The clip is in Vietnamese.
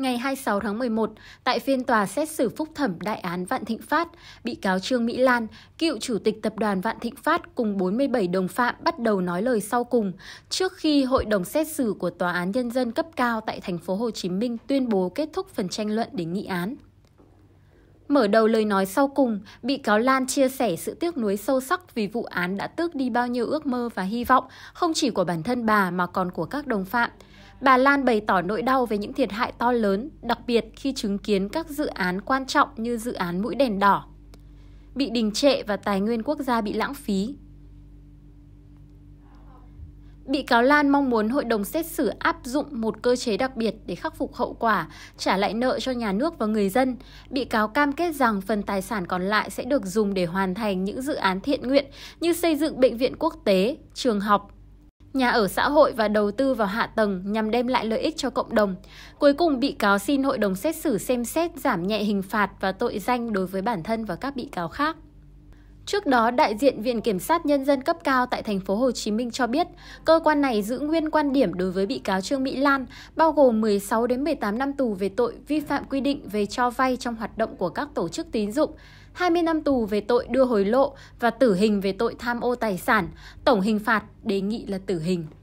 Ngày 26 tháng 11, tại phiên tòa xét xử phúc thẩm đại án Vạn Thịnh Phát, bị cáo Trương Mỹ Lan, cựu chủ tịch tập đoàn Vạn Thịnh Phát cùng 47 đồng phạm bắt đầu nói lời sau cùng trước khi hội đồng xét xử của tòa án nhân dân cấp cao tại thành phố Hồ Chí Minh tuyên bố kết thúc phần tranh luận để nghị án. Mở đầu lời nói sau cùng, bị cáo Lan chia sẻ sự tiếc nuối sâu sắc vì vụ án đã tước đi bao nhiêu ước mơ và hy vọng, không chỉ của bản thân bà mà còn của các đồng phạm. Bà Lan bày tỏ nỗi đau về những thiệt hại to lớn, đặc biệt khi chứng kiến các dự án quan trọng như dự án Mũi Đèn Đỏ. Bị đình trệ và tài nguyên quốc gia bị lãng phí, Bị cáo Lan mong muốn hội đồng xét xử áp dụng một cơ chế đặc biệt để khắc phục hậu quả, trả lại nợ cho nhà nước và người dân. Bị cáo cam kết rằng phần tài sản còn lại sẽ được dùng để hoàn thành những dự án thiện nguyện như xây dựng bệnh viện quốc tế, trường học, nhà ở xã hội và đầu tư vào hạ tầng nhằm đem lại lợi ích cho cộng đồng. Cuối cùng, bị cáo xin hội đồng xét xử xem xét giảm nhẹ hình phạt và tội danh đối với bản thân và các bị cáo khác. Trước đó, đại diện Viện Kiểm sát Nhân dân cấp cao tại thành phố Hồ Chí Minh cho biết, cơ quan này giữ nguyên quan điểm đối với bị cáo Trương Mỹ Lan, bao gồm 16 đến 18 năm tù về tội vi phạm quy định về cho vay trong hoạt động của các tổ chức tín dụng, 20 năm tù về tội đưa hối lộ và tử hình về tội tham ô tài sản, tổng hình phạt đề nghị là tử hình.